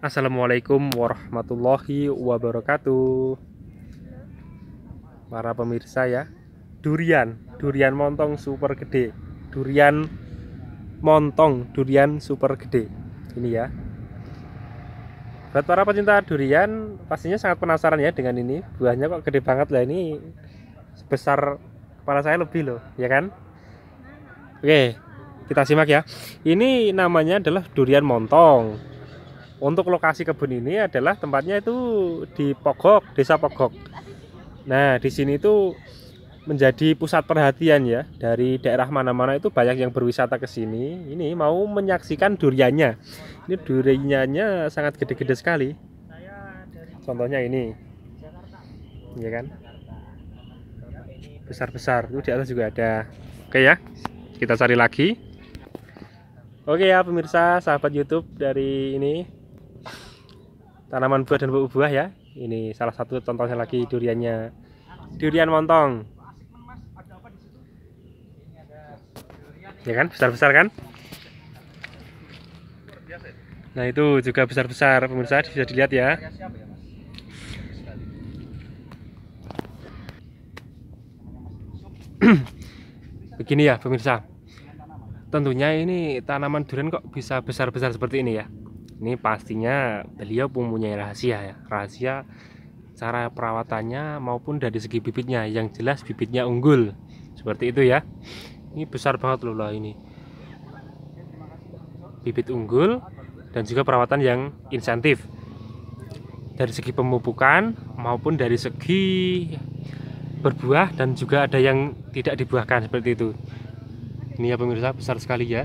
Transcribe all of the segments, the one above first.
Assalamualaikum warahmatullahi wabarakatuh Para pemirsa ya Durian, durian montong super gede Durian montong, durian super gede Ini ya Buat para pecinta durian Pastinya sangat penasaran ya dengan ini Buahnya kok gede banget lah ini Sebesar kepala saya lebih loh Ya kan Oke kita simak ya Ini namanya adalah durian montong untuk lokasi kebun ini adalah tempatnya itu di Pogok, Desa Pogok. Nah, di sini itu menjadi pusat perhatian ya dari daerah mana-mana itu banyak yang berwisata ke sini. Ini mau menyaksikan duriannya. Ini duriannya sangat gede-gede sekali. Contohnya ini. Ya kan? Besar-besar. Itu di atas juga ada. Oke ya. Kita cari lagi. Oke ya pemirsa, sahabat YouTube dari ini tanaman buah dan buah-buah ya ini salah satu contohnya lagi duriannya durian montong ya kan besar-besar kan nah itu juga besar-besar pemirsa bisa dilihat ya begini ya pemirsa tentunya ini tanaman durian kok bisa besar-besar seperti ini ya ini pastinya beliau mempunyai rahasia ya rahasia cara perawatannya maupun dari segi bibitnya yang jelas bibitnya unggul seperti itu ya ini besar banget loh lah ini bibit unggul dan juga perawatan yang insentif dari segi pemupukan maupun dari segi berbuah dan juga ada yang tidak dibuahkan seperti itu ini ya pemirsa besar sekali ya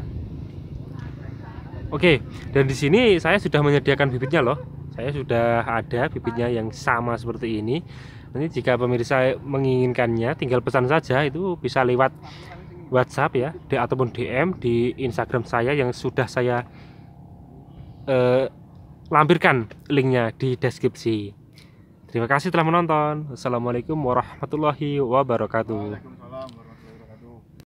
Oke, dan di sini saya sudah menyediakan bibitnya loh. Saya sudah ada bibitnya yang sama seperti ini. Nanti jika pemirsa menginginkannya, tinggal pesan saja itu bisa lewat WhatsApp ya, di, ataupun DM di Instagram saya yang sudah saya eh, lampirkan linknya di deskripsi. Terima kasih telah menonton. Assalamualaikum warahmatullahi wabarakatuh.